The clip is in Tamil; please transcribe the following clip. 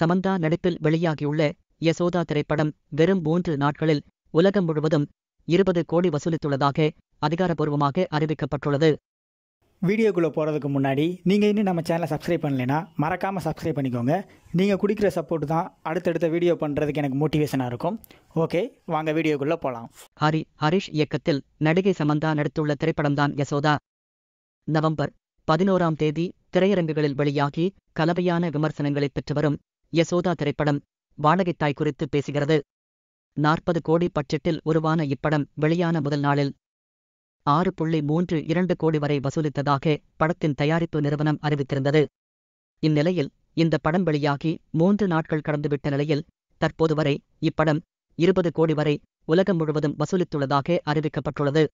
சமந்தா நடிப்பில் வெளியாகியுள்ள யசோதா திரைப்படம் வெறும் மூன்று நாட்களில் உலகம் முழுவதும் இருபது கோடி வசூலித்துள்ளதாக அதிகாரப்பூர்வமாக அறிவிக்கப்பட்டுள்ளது வீடியோக்குள்ளே போகிறதுக்கு முன்னாடி நீங்கள் இன்னும் நம்ம சேனலை சப்ஸ்கிரைப் பண்ணலைன்னா மறக்காமல் சப்ஸ்கிரைப் பண்ணிக்கோங்க நீங்கள் குடிக்கிற சப்போர்ட் தான் அடுத்தடுத்த வீடியோ பண்ணுறதுக்கு எனக்கு மோட்டிவேஷனாக இருக்கும் ஓகே வாங்க வீடியோக்குள்ளே போகலாம் ஹரி ஹரிஷ் இயக்கத்தில் நடிகை சமந்தா நடித்துள்ள திரைப்படம்தான் யசோதா நவம்பர் பதினோராம் தேதி திரையரங்குகளில் வெளியாகி கலவையான விமர்சனங்களை பெற்று வரும் யசோதா திரைப்படம் வாடகைத்தாய் குறித்து பேசுகிறது நாற்பது கோடி பட்ஜெட்டில் உருவான இப்படம் வெளியான முதல் நாளில் ஆறு புள்ளி மூன்று இரண்டு கோடி வரை வசூலித்ததாக படத்தின் தயாரிப்பு நிறுவனம் அறிவித்திருந்தது இந்நிலையில் இந்த படம் வெளியாகி மூன்று நாட்கள் கடந்துவிட்ட நிலையில் தற்போது வரை இப்படம் இருபது கோடி வரை உலகம் முழுவதும் வசூலித்துள்ளதாக அறிவிக்கப்பட்டுள்ளது